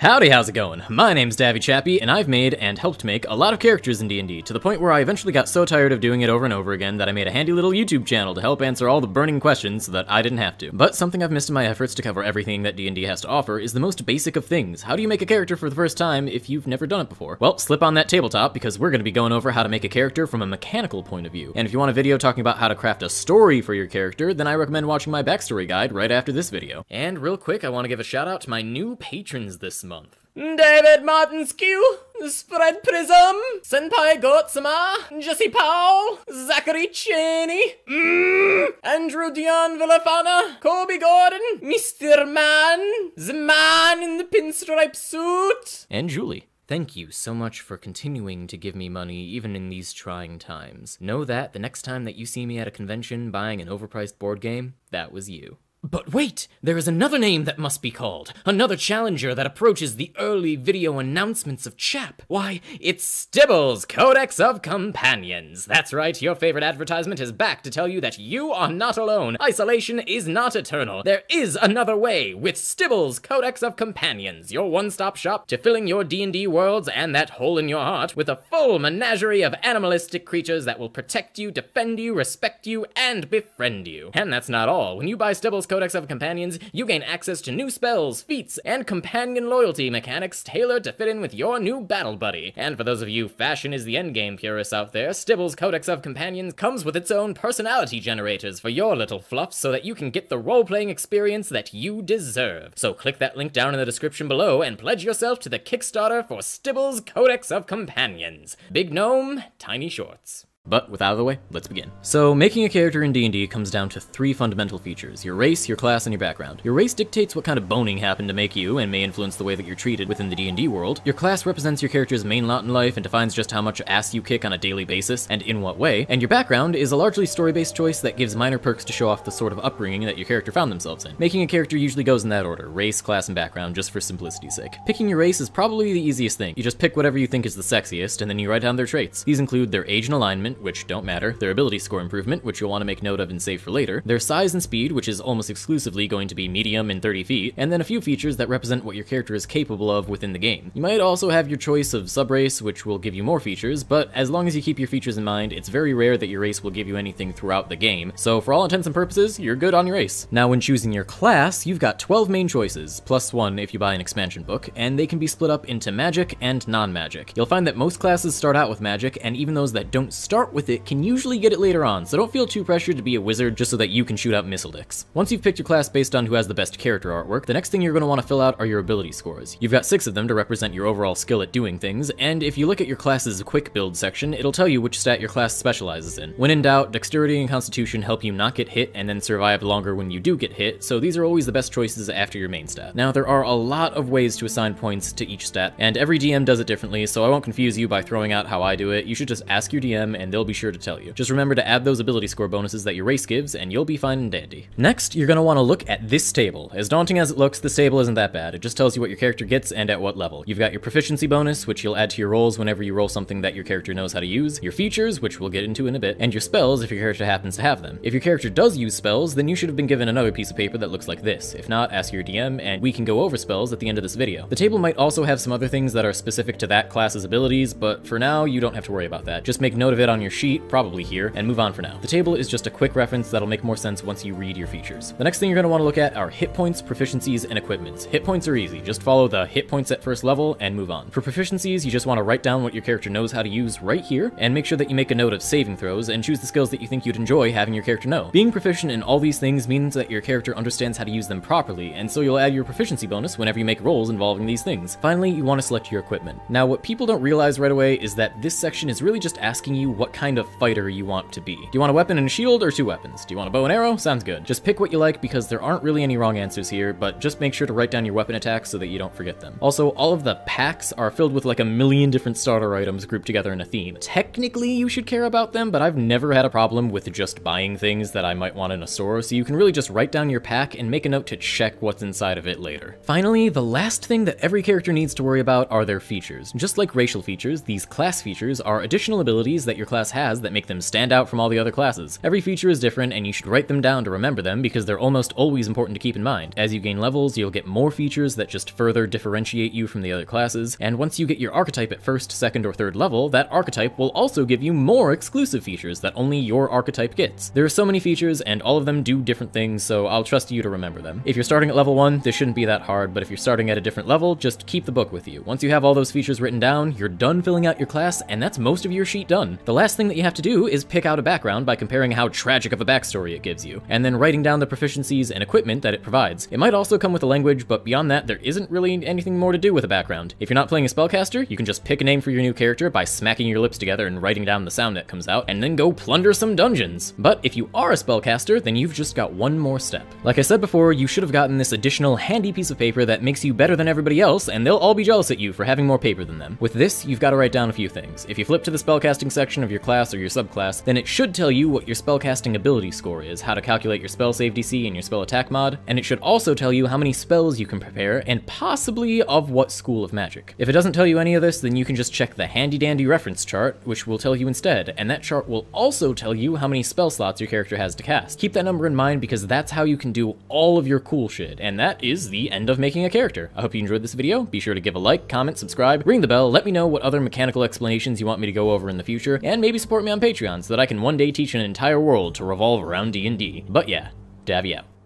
Howdy, how's it going? My name's Davy Chappie, and I've made and helped make a lot of characters in D&D, to the point where I eventually got so tired of doing it over and over again that I made a handy little YouTube channel to help answer all the burning questions so that I didn't have to. But something I've missed in my efforts to cover everything that D&D has to offer is the most basic of things. How do you make a character for the first time if you've never done it before? Well, slip on that tabletop, because we're going to be going over how to make a character from a mechanical point of view. And if you want a video talking about how to craft a story for your character, then I recommend watching my backstory guide right after this video. And real quick, I want to give a shout out to my new patrons this month month. David Martinskew, Spread Prism, Senpai Gotsuma, Jesse Powell, Zachary Cheney, mm, Andrew Dion Villafana, Kobe Gordon, Mr. Man, the man in the pinstripe suit, and Julie. Thank you so much for continuing to give me money even in these trying times. Know that the next time that you see me at a convention buying an overpriced board game, that was you. But wait, there is another name that must be called, another challenger that approaches the early video announcements of Chap. Why, it's Stibbles, Codex of Companions. That's right, your favorite advertisement is back to tell you that you are not alone. Isolation is not eternal. There is another way with Stibbles, Codex of Companions, your one-stop shop to filling your D&D worlds and that hole in your heart with a full menagerie of animalistic creatures that will protect you, defend you, respect you, and befriend you. And that's not all. When you buy Stibbles Codex of Companions, you gain access to new spells, feats, and companion loyalty mechanics tailored to fit in with your new battle buddy. And for those of you fashion is the endgame purists out there, Stibble's Codex of Companions comes with its own personality generators for your little fluffs so that you can get the role-playing experience that you deserve. So click that link down in the description below and pledge yourself to the Kickstarter for Stibble's Codex of Companions. Big Gnome, Tiny Shorts. But with out of the way, let's begin. So making a character in D&D comes down to three fundamental features, your race, your class, and your background. Your race dictates what kind of boning happened to make you and may influence the way that you're treated within the D&D world. Your class represents your character's main lot in life and defines just how much ass you kick on a daily basis and in what way. And your background is a largely story-based choice that gives minor perks to show off the sort of upbringing that your character found themselves in. Making a character usually goes in that order, race, class, and background, just for simplicity's sake. Picking your race is probably the easiest thing. You just pick whatever you think is the sexiest, and then you write down their traits. These include their age and alignment, which don't matter, their ability score improvement, which you'll want to make note of and save for later, their size and speed, which is almost exclusively going to be medium and 30 feet, and then a few features that represent what your character is capable of within the game. You might also have your choice of subrace, which will give you more features, but as long as you keep your features in mind, it's very rare that your race will give you anything throughout the game, so for all intents and purposes, you're good on your race. Now when choosing your class, you've got 12 main choices, plus one if you buy an expansion book, and they can be split up into magic and non-magic. You'll find that most classes start out with magic, and even those that don't start start with it can usually get it later on, so don't feel too pressured to be a wizard just so that you can shoot out missile dicks. Once you've picked your class based on who has the best character artwork, the next thing you're going to want to fill out are your ability scores. You've got six of them to represent your overall skill at doing things, and if you look at your class's quick build section, it'll tell you which stat your class specializes in. When in doubt, dexterity and constitution help you not get hit and then survive longer when you do get hit, so these are always the best choices after your main stat. Now, there are a lot of ways to assign points to each stat, and every DM does it differently, so I won't confuse you by throwing out how I do it. You should just ask your DM and and they'll be sure to tell you. Just remember to add those ability score bonuses that your race gives, and you'll be fine and dandy. Next, you're going to want to look at this table. As daunting as it looks, this table isn't that bad. It just tells you what your character gets and at what level. You've got your proficiency bonus, which you'll add to your rolls whenever you roll something that your character knows how to use, your features, which we'll get into in a bit, and your spells if your character happens to have them. If your character does use spells, then you should have been given another piece of paper that looks like this. If not, ask your DM, and we can go over spells at the end of this video. The table might also have some other things that are specific to that class's abilities, but for now, you don't have to worry about that. Just make note of it on on your sheet, probably here, and move on for now. The table is just a quick reference that'll make more sense once you read your features. The next thing you're going to want to look at are hit points, proficiencies, and equipments. Hit points are easy, just follow the hit points at first level and move on. For proficiencies, you just want to write down what your character knows how to use right here, and make sure that you make a note of saving throws, and choose the skills that you think you'd enjoy having your character know. Being proficient in all these things means that your character understands how to use them properly, and so you'll add your proficiency bonus whenever you make rolls involving these things. Finally, you want to select your equipment. Now, what people don't realize right away is that this section is really just asking you what what kind of fighter you want to be. Do you want a weapon and a shield or two weapons? Do you want a bow and arrow? Sounds good. Just pick what you like because there aren't really any wrong answers here, but just make sure to write down your weapon attacks so that you don't forget them. Also, all of the packs are filled with like a million different starter items grouped together in a theme. Technically, you should care about them, but I've never had a problem with just buying things that I might want in a store, so you can really just write down your pack and make a note to check what's inside of it later. Finally, the last thing that every character needs to worry about are their features. Just like racial features, these class features are additional abilities that your class class has that make them stand out from all the other classes. Every feature is different and you should write them down to remember them because they're almost always important to keep in mind. As you gain levels, you'll get more features that just further differentiate you from the other classes, and once you get your archetype at first, second, or third level, that archetype will also give you more exclusive features that only your archetype gets. There are so many features, and all of them do different things, so I'll trust you to remember them. If you're starting at level 1, this shouldn't be that hard, but if you're starting at a different level, just keep the book with you. Once you have all those features written down, you're done filling out your class, and that's most of your sheet done. The last last thing that you have to do is pick out a background by comparing how tragic of a backstory it gives you, and then writing down the proficiencies and equipment that it provides. It might also come with a language, but beyond that, there isn't really anything more to do with a background. If you're not playing a spellcaster, you can just pick a name for your new character by smacking your lips together and writing down the sound that comes out, and then go plunder some dungeons. But if you are a spellcaster, then you've just got one more step. Like I said before, you should have gotten this additional handy piece of paper that makes you better than everybody else, and they'll all be jealous at you for having more paper than them. With this, you've got to write down a few things. If you flip to the spellcasting section of your class or your subclass, then it should tell you what your spellcasting ability score is, how to calculate your spell save DC and your spell attack mod, and it should also tell you how many spells you can prepare, and possibly of what school of magic. If it doesn't tell you any of this, then you can just check the handy dandy reference chart, which will tell you instead, and that chart will also tell you how many spell slots your character has to cast. Keep that number in mind because that's how you can do all of your cool shit, and that is the end of making a character. I hope you enjoyed this video, be sure to give a like, comment, subscribe, ring the bell, let me know what other mechanical explanations you want me to go over in the future, and maybe maybe support me on Patreon so that I can one day teach an entire world to revolve around D&D. But yeah, Davy out.